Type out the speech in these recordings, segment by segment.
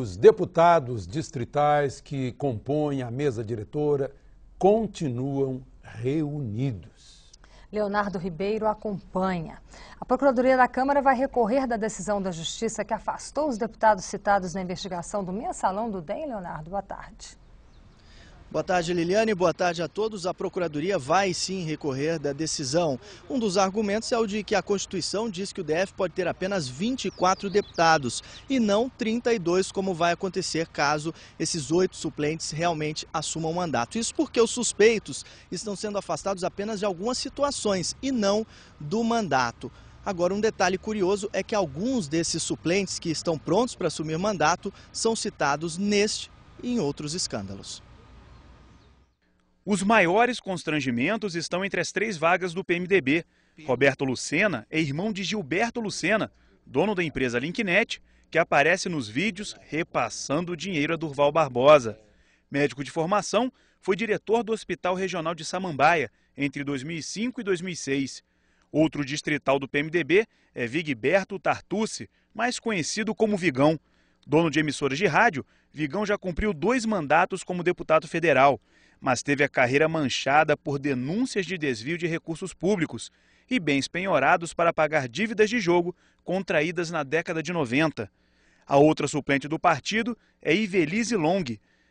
Os deputados distritais que compõem a mesa diretora continuam reunidos. Leonardo Ribeiro acompanha. A Procuradoria da Câmara vai recorrer da decisão da Justiça que afastou os deputados citados na investigação do mensalão do DEM, Leonardo. Boa tarde. Boa tarde, Liliane. Boa tarde a todos. A Procuradoria vai sim recorrer da decisão. Um dos argumentos é o de que a Constituição diz que o DF pode ter apenas 24 deputados e não 32, como vai acontecer caso esses oito suplentes realmente assumam o mandato. Isso porque os suspeitos estão sendo afastados apenas de algumas situações e não do mandato. Agora, um detalhe curioso é que alguns desses suplentes que estão prontos para assumir mandato são citados neste e em outros escândalos. Os maiores constrangimentos estão entre as três vagas do PMDB. Roberto Lucena é irmão de Gilberto Lucena, dono da empresa Linknet, que aparece nos vídeos repassando o dinheiro a Durval Barbosa. Médico de formação, foi diretor do Hospital Regional de Samambaia entre 2005 e 2006. Outro distrital do PMDB é Vigberto Tartucci, mais conhecido como Vigão. Dono de emissoras de rádio, Vigão já cumpriu dois mandatos como deputado federal mas teve a carreira manchada por denúncias de desvio de recursos públicos e bens penhorados para pagar dívidas de jogo contraídas na década de 90. A outra suplente do partido é Ivelise Long.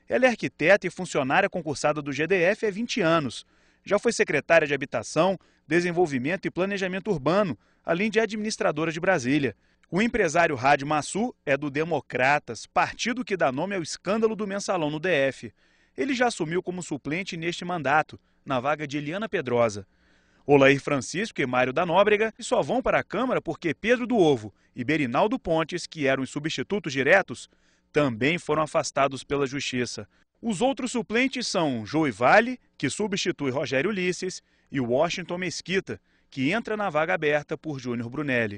Ela é arquiteta e funcionária concursada do GDF há 20 anos. Já foi secretária de Habitação, Desenvolvimento e Planejamento Urbano, além de administradora de Brasília. O empresário Rádio Massu é do Democratas, partido que dá nome ao escândalo do mensalão no DF. Ele já assumiu como suplente neste mandato, na vaga de Eliana Pedrosa. Olair Francisco e Mário da Nóbrega só vão para a Câmara porque Pedro do Ovo e Berinaldo Pontes, que eram os substitutos diretos, também foram afastados pela Justiça. Os outros suplentes são Joey Vale, que substitui Rogério Ulisses, e Washington Mesquita, que entra na vaga aberta por Júnior Brunelli.